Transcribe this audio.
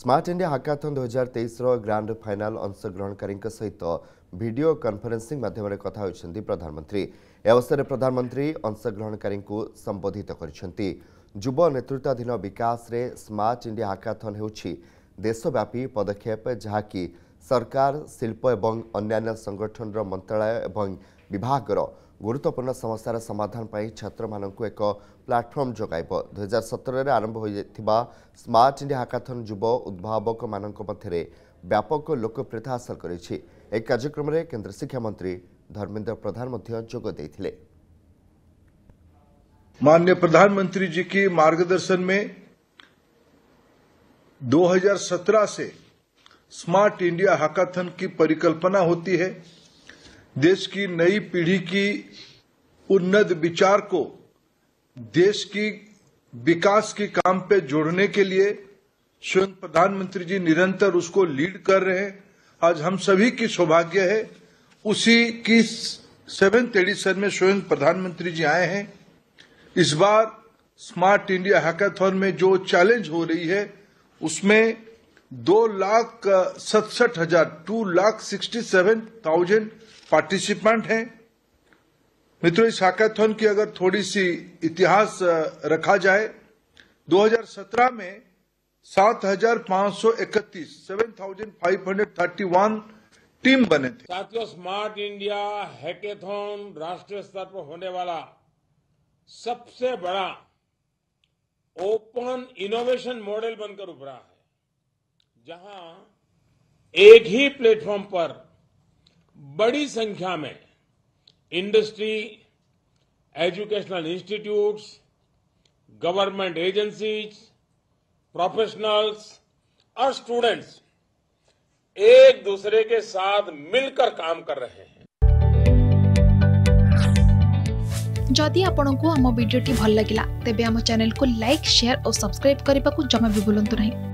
smart India হাকাথন দুই হাজার তেইশর grand final অংশগ্রহণকারী সহিত ভিডিও কনফরেন্সিং মাধ্যমে কথা হয়েছেন প্রধানমন্ত্রী এ অবসরে প্রধানমন্ত্রী অংশগ্রহণকারী সম্বোধিত করেছেন যুব নেতৃত্বাধীন বিকাশে স্মার্ট ইন্ডিয়া হাকাথন হচ্ছে দেশব্যাপী পদক্ষেপ যাকি সরকার শিল্প এবং অন্যান্য সংগঠনর মন্ত্রণালয় এবং विभाग गुरुत्वपूर्ण समस्या समाधान पर छात्र मान एक प्लाटफर्म जगह दुई हजार सतर में आरंभ हो स्मार्ट इंडिया हाकाथन जुव उद्भावक मान व्यापक लोकप्रियता हासिल कर एक कार्यक्रम में केन्द्र शिक्षामंत्री धर्मेन्द्र प्रधान मान्य प्रधानमंत्री जी के मार्गदर्शन में 2017 से स्मार्ट इंडिया हाकाथन की परिकल्पना होती है देश की नई पीढ़ी की उन्नत विचार को देश की विकास के काम पे जोड़ने के लिए स्वयं प्रधानमंत्री जी निरंतर उसको लीड कर रहे हैं आज हम सभी की सौभाग्य है उसी की सेवेंथ एडिशन में स्वयं प्रधानमंत्री जी आए हैं इस बार स्मार्ट इंडिया हैकाथॉन में जो चैलेंज हो रही है उसमें दो लाख सड़सठ हजार two lakh sixty seven thousand participant हैं मित्रों इस हैकाथन की अगर थोड़ी सी इतिहास रखा जाए 2017 में सात हजार पांच सौ इकतीस seven thousand five hundred thirty one team बने थे साथियों स्मार्ट इंडिया हैकेथन राष्ट्रीय स्तर पर होने वाला सबसे बड़ा ओपन इनोवेशन मॉडल बनकर उभरा है जहां एक ही प्लेटफॉर्म पर बड़ी संख्या में industry educational institutes government agencies professionals और स्टूडेंट्स एक दूसरे के साथ मिलकर काम कर रहे हैं जदि आपण आम भिड्टे भल लगा तेब आम चेल को लाइक सेयार और सब्सक्राइब करने को जमा भी बुलां नहीं